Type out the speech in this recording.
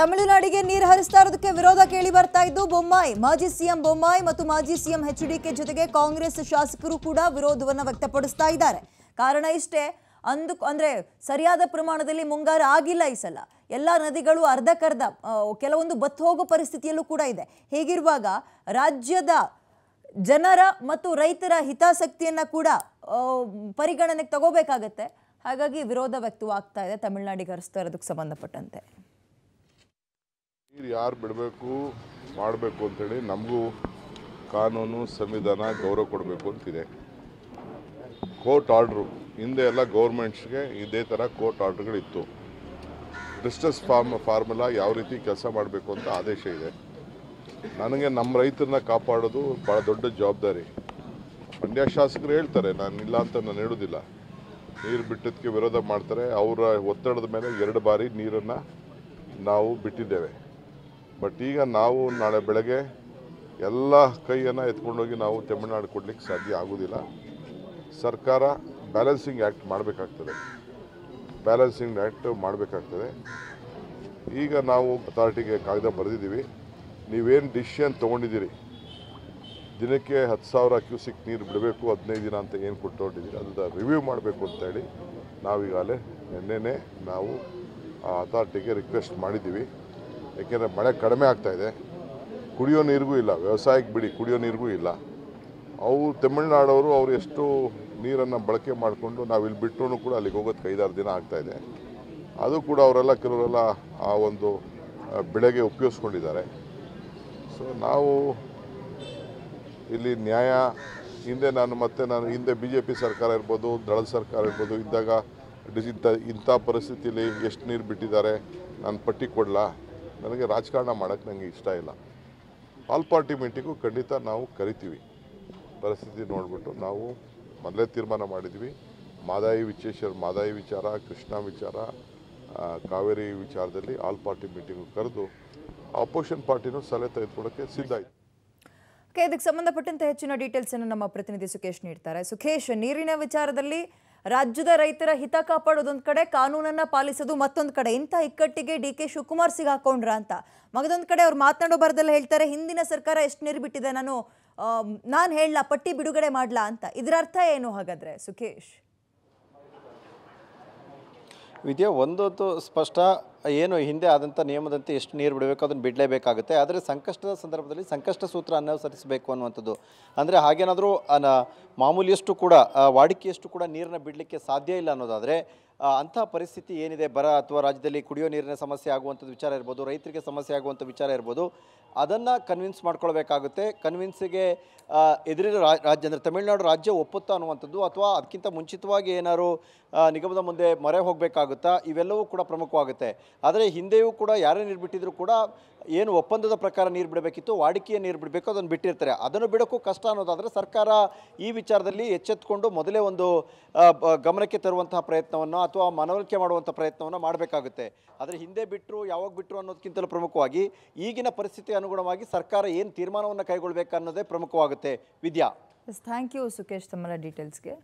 ತಮಿಳುನಾಡಿಗೆ ನೀರು ಹರಿಸ್ತಾ ಇರೋದಕ್ಕೆ ವಿರೋಧ ಕೇಳಿ ಬರ್ತಾ ಇದ್ದು ಬೊಮ್ಮಾಯಿ ಮಾಜಿ ಸಿಎಂ ಬೊಮ್ಮಾಯಿ ಮತ್ತು ಮಾಜಿ ಸಿಎಂ ಎಚ್ ಜೊತೆಗೆ ಕಾಂಗ್ರೆಸ್ ಶಾಸಕರು ಕೂಡ ವಿರೋಧವನ್ನು ವ್ಯಕ್ತಪಡಿಸ್ತಾ ಇದ್ದಾರೆ ಕಾರಣ ಇಷ್ಟೇ ಅಂದು ಅಂದರೆ ಸರಿಯಾದ ಪ್ರಮಾಣದಲ್ಲಿ ಮುಂಗಾರು ಆಗಿಲ್ಲ ಈ ಸಲ ಎಲ್ಲ ನದಿಗಳು ಅರ್ಧಕ್ಕರ್ಧ ಕೆಲವೊಂದು ಬತ್ತು ಹೋಗೋ ಪರಿಸ್ಥಿತಿಯಲ್ಲೂ ಕೂಡ ಇದೆ ಹೀಗಿರುವಾಗ ರಾಜ್ಯದ ಜನರ ಮತ್ತು ರೈತರ ಹಿತಾಸಕ್ತಿಯನ್ನು ಕೂಡ ಪರಿಗಣನೆಗೆ ತಗೋಬೇಕಾಗತ್ತೆ ಹಾಗಾಗಿ ವಿರೋಧ ವ್ಯಕ್ತವಾಗ್ತಾ ಇದೆ ತಮಿಳುನಾಡಿಗೆ ಹರಿಸ್ತಾ ಇರೋದಕ್ಕೆ ಸಂಬಂಧಪಟ್ಟಂತೆ ಯಾರು ಬಿಡಬೇಕು ಮಾಡಬೇಕು ಅಂತೇಳಿ ನಮಗೂ ಕಾನೂನು ಸಂವಿಧಾನ ಗೌರವ ಕೊಡಬೇಕು ಅಂತಿದೆ ಕೋರ್ಟ್ ಆರ್ಡ್ರು ಹಿಂದೆ ಎಲ್ಲ ಗೌರ್ಮೆಂಟ್ಸ್ಗೆ ಇದೇ ಥರ ಕೋರ್ಟ್ ಆರ್ಡ್ರ್ಗಳಿತ್ತು ರಿಸ್ಟಸ್ ಫಾರ್ಮ್ ಫಾರ್ಮುಲಾ ಯಾವ ರೀತಿ ಕೆಲಸ ಮಾಡಬೇಕು ಅಂತ ಆದೇಶ ಇದೆ ನನಗೆ ನಮ್ಮ ರೈತರನ್ನ ಕಾಪಾಡೋದು ಭಾಳ ದೊಡ್ಡ ಜವಾಬ್ದಾರಿ ಮಂಡ್ಯ ಶಾಸಕರು ಹೇಳ್ತಾರೆ ನಾನು ಇಲ್ಲ ಅಂತ ನಾನು ಹೇಳೋದಿಲ್ಲ ನೀರು ಬಿಟ್ಟದಕ್ಕೆ ವಿರೋಧ ಮಾಡ್ತಾರೆ ಅವರ ಒತ್ತಡದ ಮೇಲೆ ಎರಡು ಬಾರಿ ನೀರನ್ನು ನಾವು ಬಿಟ್ಟಿದ್ದೇವೆ ಬಟ್ ಈಗ ನಾವು ನಾಳೆ ಬೆಳಗ್ಗೆ ಎಲ್ಲ ಕೈಯನ್ನು ಎತ್ಕೊಂಡೋಗಿ ನಾವು ತಮಿಳುನಾಡು ಕೊಡಲಿಕ್ಕೆ ಸಾಧ್ಯ ಆಗೋದಿಲ್ಲ ಸರ್ಕಾರ ಬ್ಯಾಲೆನ್ಸಿಂಗ್ ಆ್ಯಕ್ಟ್ ಮಾಡಬೇಕಾಗ್ತದೆ ಬ್ಯಾಲೆನ್ಸಿಂಗ್ ಆ್ಯಕ್ಟ್ ಮಾಡಬೇಕಾಗ್ತದೆ ಈಗ ನಾವು ಅಥಾರಿಟಿಗೆ ಕಾಗದ ಬರೆದಿದ್ದೀವಿ ನೀವೇನು ಡಿಸಿಷನ್ ತೊಗೊಂಡಿದ್ದೀರಿ ದಿನಕ್ಕೆ ಹತ್ತು ಸಾವಿರ ಕ್ಯೂಸಿಕ್ ನೀರು ಬಿಡಬೇಕು ಹದಿನೈದು ದಿನ ಅಂತ ಏನು ಕೊಟ್ಟು ಹೊಟ್ಟಿದ್ದೀರಿ ಅದನ್ನು ರಿವ್ಯೂ ಮಾಡಬೇಕು ಅಂತೇಳಿ ನಾವೀಗಾಗಲೇ ನಿನ್ನೆನೆ ನಾವು ಆ ಅಥಾರಿಟಿಗೆ ರಿಕ್ವೆಸ್ಟ್ ಮಾಡಿದ್ದೀವಿ ಏಕೆಂದರೆ ಮಳೆ ಕಡಿಮೆ ಆಗ್ತಾಯಿದೆ ಕುಡಿಯೋ ನೀರಿಗೂ ಇಲ್ಲ ವ್ಯವಸಾಯಕ್ಕೆ ಬಿಡಿ ಕುಡಿಯೋ ನೀರಿಗೂ ಇಲ್ಲ ಅವು ತಮಿಳ್ನಾಡವರು ಅವರು ಎಷ್ಟು ನೀರನ್ನು ಬಳಕೆ ಮಾಡಿಕೊಂಡು ನಾವು ಇಲ್ಲಿ ಬಿಟ್ಟರೂ ಕೂಡ ಅಲ್ಲಿಗೆ ಹೋಗೋದಕ್ಕೆ ಐದಾರು ದಿನ ಆಗ್ತಾಯಿದೆ ಅದು ಕೂಡ ಅವರೆಲ್ಲ ಕೆಲವರೆಲ್ಲ ಆ ಒಂದು ಬೆಳೆಗೆ ಉಪಯೋಗಿಸ್ಕೊಂಡಿದ್ದಾರೆ ಸೊ ನಾವು ಇಲ್ಲಿ ನ್ಯಾಯ ಹಿಂದೆ ನಾನು ಮತ್ತೆ ನಾನು ಹಿಂದೆ ಬಿ ಜೆ ಪಿ ಸರ್ಕಾರ ಇರ್ಬೋದು ದಳದ ಸರ್ಕಾರ ಇರ್ಬೋದು ಇದ್ದಾಗ ಇಂಥ ಇಂಥ ಪರಿಸ್ಥಿತಿಯಲ್ಲಿ ಎಷ್ಟು ನೀರು ಬಿಟ್ಟಿದ್ದಾರೆ ನಾನು ಪಟ್ಟಿ ಕೊಡಲ ನನಗೆ ರಾಜಕಾರಣ ಮಾಡೋಕ್ಕೆ ನನಗೆ ಇಷ್ಟ ಇಲ್ಲ ಆಲ್ ಪಾರ್ಟಿ ಮೀಟಿಂಗು ಖಂಡಿತ ನಾವು ಕರಿತೀವಿ ಪರಿಸ್ಥಿತಿ ನೋಡಿಬಿಟ್ಟು ನಾವು ಮೊದಲೇ ತೀರ್ಮಾನ ಮಾಡಿದ್ವಿ ಮಾದಾಯಿ ವಿಶ್ವೇಶ್ವರ ಮಾದಾಯಿ ವಿಚಾರ ಕೃಷ್ಣ ವಿಚಾರ ಕಾವೇರಿ ವಿಚಾರದಲ್ಲಿ ಆಲ್ ಪಾರ್ಟಿ ಮೀಟಿಂಗು ಕರೆದು ಆಪೋಸಿಷನ್ ಪಾರ್ಟಿನೂ ಸಲಹೆ ತೆಗೆದುಕೊಳ್ಳೋಕ್ಕೆ ಸಿದ್ಧ ಆಯಿತು ಇದಕ್ಕೆ ಸಂಬಂಧಪಟ್ಟಂತೆ ಹೆಚ್ಚಿನ ಡೀಟೇಲ್ಸ್ ಅನ್ನು ನಮ್ಮ ಪ್ರತಿನಿಧಿ ಸುಖೇಶ್ ನೀಡ್ತಾರೆ ಸುಖೇಶ್ ನೀರಿನ ವಿಚಾರದಲ್ಲಿ ರಾಜ್ಯದ ರೈತರ ಹಿತ ಕಾಪಾಡೋದೊಂದು ಕಡೆ ಕಾನೂನನ್ನ ಪಾಲಿಸೋದು ಮತ್ತೊಂದು ಕಡೆ ಇಂಥ ಇಕ್ಕಟ್ಟಿಗೆ ಡಿ ಕೆ ಶಿವಕುಮಾರ್ ಸಿಗಾಕೊಂಡ್ರ ಅಂತ ಮಗದೊಂದು ಕಡೆ ಅವ್ರು ಮಾತನಾಡೋ ಬರದಲ್ಲ ಹೇಳ್ತಾರೆ ಹಿಂದಿನ ಸರ್ಕಾರ ಎಷ್ಟು ನೀರು ಬಿಟ್ಟಿದೆ ನಾನು ನಾನು ಹೇಳಲ್ಲ ಪಟ್ಟಿ ಬಿಡುಗಡೆ ಮಾಡ್ಲಾ ಅಂತ ಇದರ ಅರ್ಥ ಏನು ಹಾಗಾದ್ರೆ ಸುಖೇಶ್ ವಿದ್ಯಾ ಒಂದೊತ್ತು ಸ್ಪಷ್ಟ ಏನು ಹಿಂದೆ ಆದಂಥ ನಿಯಮದಂತೆ ಎಷ್ಟು ನೀರು ಬಿಡಬೇಕು ಅದನ್ನು ಬಿಡಲೇಬೇಕಾಗುತ್ತೆ ಆದರೆ ಸಂಕಷ್ಟದ ಸಂದರ್ಭದಲ್ಲಿ ಸಂಕಷ್ಟ ಸೂತ್ರ ಅನುಸರಿಸಬೇಕು ಅನ್ನುವಂಥದ್ದು ಅಂದರೆ ಹಾಗೇನಾದರೂ ಮಾಮೂಲಿಯಷ್ಟು ಕೂಡ ವಾಡಿಕೆಯಷ್ಟು ಕೂಡ ನೀರನ್ನು ಬಿಡಲಿಕ್ಕೆ ಸಾಧ್ಯ ಇಲ್ಲ ಅನ್ನೋದಾದರೆ ಅಂಥ ಪರಿಸ್ಥಿತಿ ಏನಿದೆ ಬರ ಅಥವಾ ರಾಜ್ಯದಲ್ಲಿ ಕುಡಿಯೋ ನೀರಿನ ಸಮಸ್ಯೆ ಆಗುವಂಥದ್ದು ವಿಚಾರ ಇರ್ಬೋದು ರೈತರಿಗೆ ಸಮಸ್ಯೆ ಆಗುವಂಥ ವಿಚಾರ ಇರ್ಬೋದು ಅದನ್ನು ಕನ್ವಿನ್ಸ್ ಮಾಡ್ಕೊಳ್ಬೇಕಾಗುತ್ತೆ ಕನ್ವಿನ್ಸಿಗೆ ರಾ ರಾಜ್ಯ ಅಂದರೆ ತಮಿಳುನಾಡು ರಾಜ್ಯ ಒಪ್ಪುತ್ತಾ ಅನ್ನುವಂಥದ್ದು ಅಥವಾ ಅದಕ್ಕಿಂತ ಮುಂಚಿತವಾಗಿ ಏನಾದರೂ ನಿಗಮದ ಮುಂದೆ ಮೊರೆ ಹೋಗಬೇಕಾಗುತ್ತಾ ಇವೆಲ್ಲವೂ ಕೂಡ ಪ್ರಮುಖವಾಗುತ್ತೆ ಆದರೆ ಹಿಂದೆಯೂ ಕೂಡ ಯಾರೇ ನೀರು ಬಿಟ್ಟಿದ್ರು ಕೂಡ ಏನು ಒಪ್ಪಂದದ ಪ್ರಕಾರ ನೀರು ಬಿಡಬೇಕಿತ್ತು ವಾಡಿಕೆಯ ನೀರು ಬಿಡಬೇಕು ಅದನ್ನು ಬಿಟ್ಟಿರ್ತಾರೆ ಅದನ್ನು ಬಿಡೋಕ್ಕೂ ಕಷ್ಟ ಅನ್ನೋದಾದರೆ ಸರ್ಕಾರ ಈ ವಿಚಾರದಲ್ಲಿ ಎಚ್ಚೆತ್ಕೊಂಡು ಮೊದಲೇ ಒಂದು ಗಮನಕ್ಕೆ ತರುವಂತಹ ಪ್ರಯತ್ನವನ್ನು ಅಥವಾ ಮನವರಿಕೆ ಮಾಡುವಂಥ ಪ್ರಯತ್ನವನ್ನು ಮಾಡಬೇಕಾಗುತ್ತೆ ಆದರೆ ಹಿಂದೆ ಬಿಟ್ಟರು ಯಾವಾಗ ಬಿಟ್ಟರು ಅನ್ನೋದಕ್ಕಿಂತಲೂ ಪ್ರಮುಖವಾಗಿ ಈಗಿನ ಪರಿಸ್ಥಿತಿ ಅನುಗುಣವಾಗಿ ಸರ್ಕಾರ ಏನು ತೀರ್ಮಾನವನ್ನು ಕೈಗೊಳ್ಳಬೇಕು ಅನ್ನೋದೇ ಪ್ರಮುಖವಾಗುತ್ತೆ ವಿದ್ಯಾ ಥ್ಯಾಂಕ್ ಯು ಸುಖೇಶ್ ತಮ್ಮರ ಡೀಟೇಲ್ಸ್ಗೆ